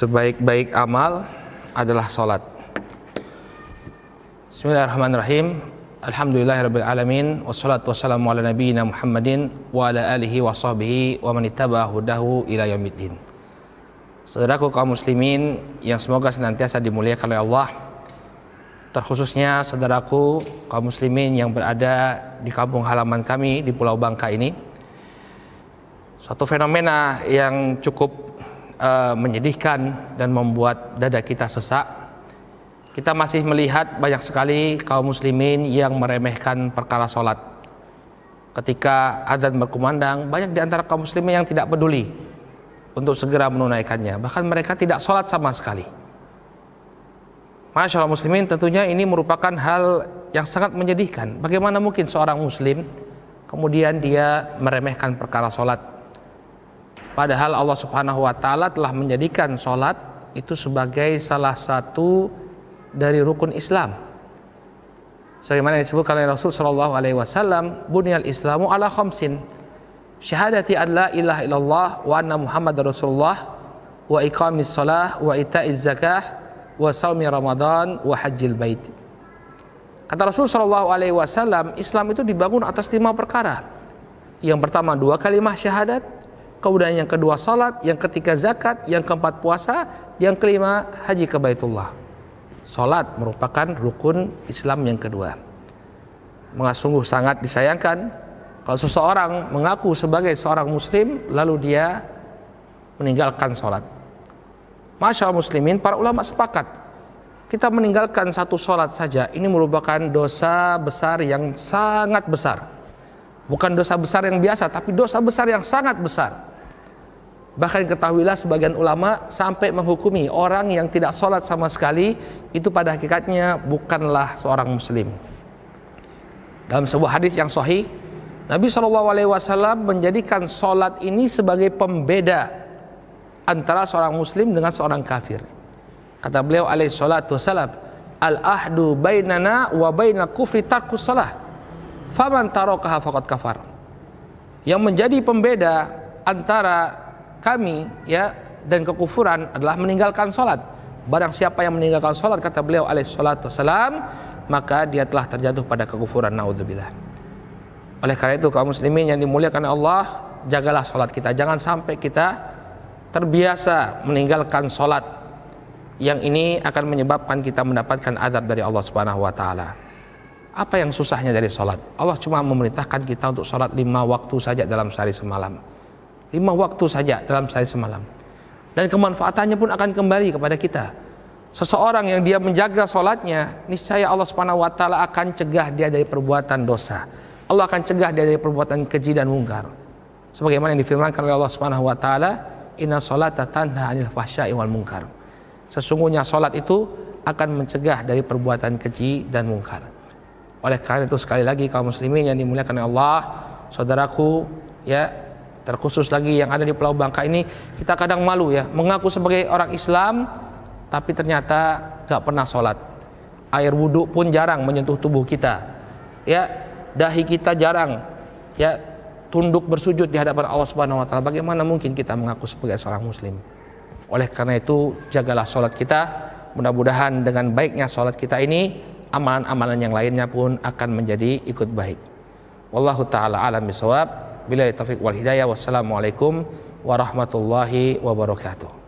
sebaik-baik amal adalah sholat. Bismillahirrahmanirrahim. Alhamdulillahirrahmanirrahim wassalatu wassalamu ala nabiyina Muhammadin wa ala alihi wa sahbihi wa manitabah hudahu ila yamidin Saudaraku kaum muslimin yang semoga senantiasa dimuliakan oleh Allah terkhususnya saudaraku kaum muslimin yang berada di kampung halaman kami di Pulau Bangka ini. Satu fenomena yang cukup uh, menyedihkan dan membuat dada kita sesak. Kita masih melihat banyak sekali kaum muslimin yang meremehkan perkara sholat. Ketika azan berkumandang, banyak di antara kaum muslimin yang tidak peduli untuk segera menunaikannya. Bahkan mereka tidak sholat sama sekali. Masya Allah muslimin tentunya ini merupakan hal yang sangat menyedihkan. Bagaimana mungkin seorang muslim kemudian dia meremehkan perkara sholat Padahal Allah Subhanahu wa taala telah menjadikan sholat itu sebagai salah satu dari rukun Islam. Sebagaimana disebutkan oleh Rasul Shallallahu alaihi wasallam, "Bunyal Islamu ala khamsin." Syahadati an la ilaha illallah wa anna Muhammad Rasulullah wa iqamis salah wa ita'iz zakah wa saumi Ramadan wa hajjil bait. Kata Rasul Shallallahu alaihi wasallam, Islam itu dibangun atas lima perkara. Yang pertama dua kalimat syahadat, kemudian yang kedua salat, yang ketiga zakat, yang keempat puasa, yang kelima haji ke Baitullah. Salat merupakan rukun Islam yang kedua. Mengapa sungguh sangat disayangkan kalau seseorang mengaku sebagai seorang muslim lalu dia meninggalkan salat. Masya Allah muslimin, para ulama sepakat kita meninggalkan satu sholat saja ini merupakan dosa besar yang sangat besar bukan dosa besar yang biasa tapi dosa besar yang sangat besar Bahkan ketahuilah sebagian ulama sampai menghukumi orang yang tidak sholat sama sekali itu pada hakikatnya bukanlah seorang muslim. Dalam sebuah hadis yang sahih, Nabi Shallallahu Alaihi Wasallam menjadikan sholat ini sebagai pembeda antara seorang muslim dengan seorang kafir. Kata beliau alaihi salatu wasalam, al ahdu bainana wa bainal kufri tarkus salah. Faman taro faqad kafar. Yang menjadi pembeda antara kami ya dan kekufuran adalah meninggalkan sholat barang siapa yang meninggalkan sholat kata beliau alaih salatu wassalam maka dia telah terjatuh pada kekufuran naudzubillah oleh karena itu kaum muslimin yang dimuliakan Allah jagalah sholat kita jangan sampai kita terbiasa meninggalkan sholat yang ini akan menyebabkan kita mendapatkan azab dari Allah Subhanahu wa taala. Apa yang susahnya dari sholat? Allah cuma memerintahkan kita untuk sholat lima waktu saja dalam sehari semalam lima waktu saja dalam sehari semalam dan kemanfaatannya pun akan kembali kepada kita seseorang yang dia menjaga sholatnya niscaya Allah subhanahu wa ta'ala akan cegah dia dari perbuatan dosa Allah akan cegah dia dari perbuatan keji dan mungkar sebagaimana yang difirmankan oleh Allah subhanahu wa ta'ala inna sholata tanha anil fahsyai wal mungkar sesungguhnya sholat itu akan mencegah dari perbuatan keji dan mungkar oleh karena itu sekali lagi kaum muslimin yang dimuliakan oleh Allah saudaraku ya terkhusus lagi yang ada di Pulau Bangka ini kita kadang malu ya mengaku sebagai orang Islam tapi ternyata gak pernah sholat air wudhu pun jarang menyentuh tubuh kita ya dahi kita jarang ya tunduk bersujud di hadapan Allah Subhanahu wa taala bagaimana mungkin kita mengaku sebagai seorang muslim oleh karena itu jagalah sholat kita mudah-mudahan dengan baiknya sholat kita ini amalan-amalan yang lainnya pun akan menjadi ikut baik wallahu taala alam bisawab Bila taufik wal hidayah. Wassalamualaikum warahmatullahi wabarakatuh.